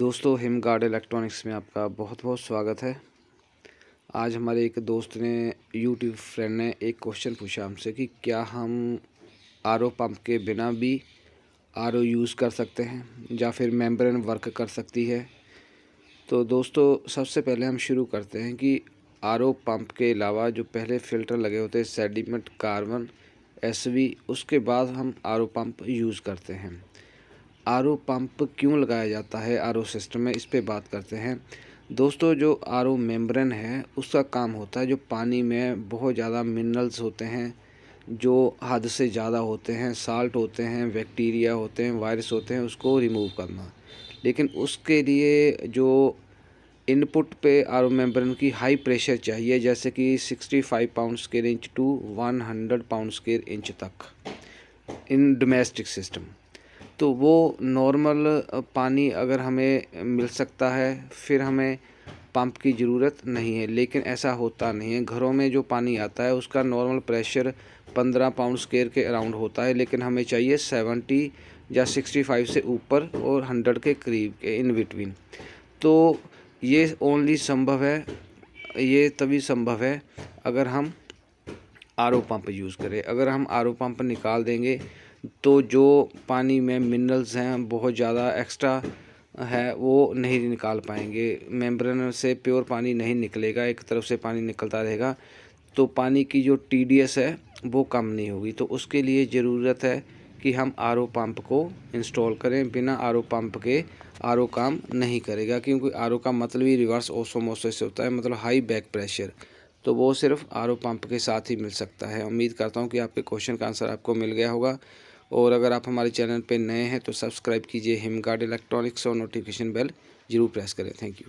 दोस्तों him guard electronics में आपका बहुत बहुत स्वागत है आज हमारे एक दोस्त ने यूट्यूब फ्रेंड ने एक क्वेश्चन पूछा हमसे कि क्या हम आर ओ के बिना भी आर ओ यूज़ कर सकते हैं या फिर मेम्ब्रेन वर्क कर सकती है तो दोस्तों सबसे पहले हम शुरू करते हैं कि आर ओ के अलावा जो पहले फ़िल्टर लगे होते हैं सेडिमेंट कार्बन एस उसके बाद हम आर ओ पम्प यूज़ करते हैं आर पंप क्यों लगाया जाता है आर सिस्टम में इस पर बात करते हैं दोस्तों जो आर मेम्ब्रेन है उसका काम होता है जो पानी में बहुत ज़्यादा मिनरल्स होते हैं जो हद से ज़्यादा होते हैं साल्ट होते हैं बैक्टीरिया होते हैं वायरस होते हैं उसको रिमूव करना लेकिन उसके लिए जो इनपुट पे आर मेम्ब्रेन की हाई प्रेशर चाहिए जैसे कि 65 pound square inch to 100 pound square inch तक इन डोमेस्टिक सिस्टम तो वो नॉर्मल पानी अगर हमें मिल सकता है फिर हमें पंप की ज़रूरत नहीं है लेकिन ऐसा होता नहीं है घरों में जो पानी आता है उसका नॉर्मल प्रेशर पंद्रह पाउंड स्केयर के अराउंड होता है लेकिन हमें चाहिए सेवेंटी या सिक्सटी फाइव से ऊपर और हंड्रेड के करीब के इन बिटवीन तो ये ओनली संभव है ये तभी संभव है अगर हम आर पंप यूज़ करें अगर हम आर पंप निकाल देंगे तो जो पानी में मिनरल्स हैं बहुत ज़्यादा एक्स्ट्रा है वो नहीं निकाल पाएंगे मेम्ब्रेन से प्योर पानी नहीं निकलेगा एक तरफ से पानी निकलता रहेगा तो पानी की जो टी है वो कम नहीं होगी तो उसके लिए ज़रूरत है कि हम आर पंप को इंस्टॉल करें बिना आर पंप के आर काम नहीं करेगा क्योंकि आर का मतलब ही रिवर्स ओसोमोसिस होता है मतलब हाई बैक प्रेशर तो वो सिर्फ आर पंप के साथ ही मिल सकता है उम्मीद करता हूँ कि आपके क्वेश्चन का आंसर आपको मिल गया होगा और अगर आप हमारे चैनल पर नए हैं तो सब्सक्राइब कीजिए हिम गार्ड इलेक्ट्रॉनिक्स और नोटिफिकेशन बेल ज़रूर प्रेस करें थैंक यू